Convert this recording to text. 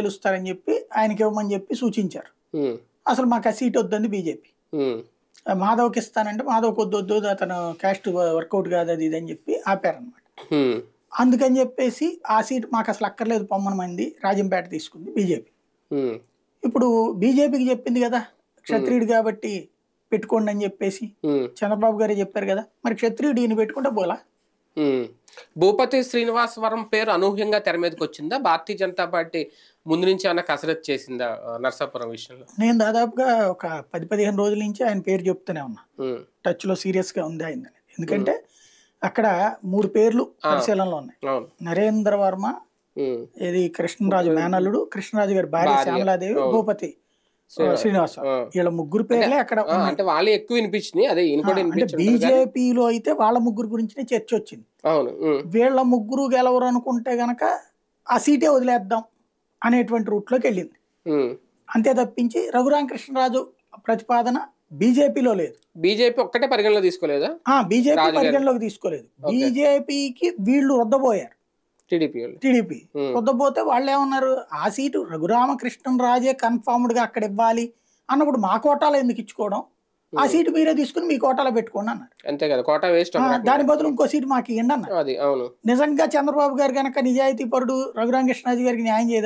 గెలుస్తారని చెప్పి ఆయనకి ఇవ్వమని చెప్పి సూచించారు అసలు మాకు ఆ సీట్ వద్దంది బీజేపీ మాధవ్కి ఇస్తానంటే మాధవ్కి కొద్ది వద్దు అతను క్యాస్ట్ వర్కౌట్ కాదు అది ఇది అని చెప్పి ఆపారనమాట అందుకని చెప్పేసి ఆ సీట్ మాకు అసలు అక్కర్లేదు మంది రాజంపేట తీసుకుంది బీజేపీ ఇప్పుడు బీజేపీకి చెప్పింది కదా క్షత్రియుడు కాబట్టి పెట్టుకోండి అని చెప్పేసి చంద్రబాబు గారే చెప్పారు కదా మరి క్షత్రియుడు ఈయన పెట్టుకుంటే పోలా భూపతి శ్రీనివాసవరం పేరు అనూహ్యంగా తెర మీదకి వచ్చిందా భారతీయ జనతా పార్టీ ముందు నుంచి ఏమైనా కసరత్ చేసిందా నర్సాపురం విషయంలో నేను దాదాపుగా ఒక పది పదిహేను రోజుల నుంచి ఆయన పేరు చెప్తూనే ఉన్నా సీరియస్ గా ఉంది ఆయన ఎందుకంటే అక్కడ మూడు పేర్లు పరిశీలనలో ఉన్నాయి నరేంద్ర వర్మ ఇది కృష్ణరాజు మేనల్లుడు కృష్ణరాజు గారి భార్య శ్యామలాదేవి భూపతి శ్రీనివాస వీళ్ళ ముగ్గురు పేర్లే అక్కడ అంటే వాళ్ళే ఎక్కువ వినిపించినాయి అదే అంటే బీజేపీలో అయితే వాళ్ళ ముగ్గురు గురించినే చర్చ వచ్చింది అవును వీళ్ళ ముగ్గురు గెలవరు అనుకుంటే గనక ఆ సీటే వదిలేద్దాం అనేటువంటి రూట్లోకి వెళ్ళింది అంతే తప్పించి రఘురామకృష్ణరాజు ప్రతిపాదన బీజేపీలో లేదు బీజేపీ ఒక్కటే పరిగణలో తీసుకోలేదా బీజేపీ పరిగణలోకి తీసుకోలేదు బీజేపీకి వీళ్ళు వద్దబోయారు టీడీపీ టీడీపీ వాళ్ళు ఏమన్నారు ఆ సీటు రఘురామకృష్ణరాజే గా అక్కడ ఇవ్వాలి అన్నప్పుడు మా కోటాలో ఎందుకు ఇచ్చుకోవడం ఆ సీటు మీరే తీసుకుని మీ కోటాలో పెట్టుకోండి అన్నారు అంతే కదా కోటా వేస్ట్ దాని బదులు ఇంకో సీటు మాకు ఇవ్వండి అన్నారు నిజంగా చంద్రబాబు గారు కనుక నిజాయితీ పరుడు రఘురామకృష్ణరాజు గారికి న్యాయం చేయదు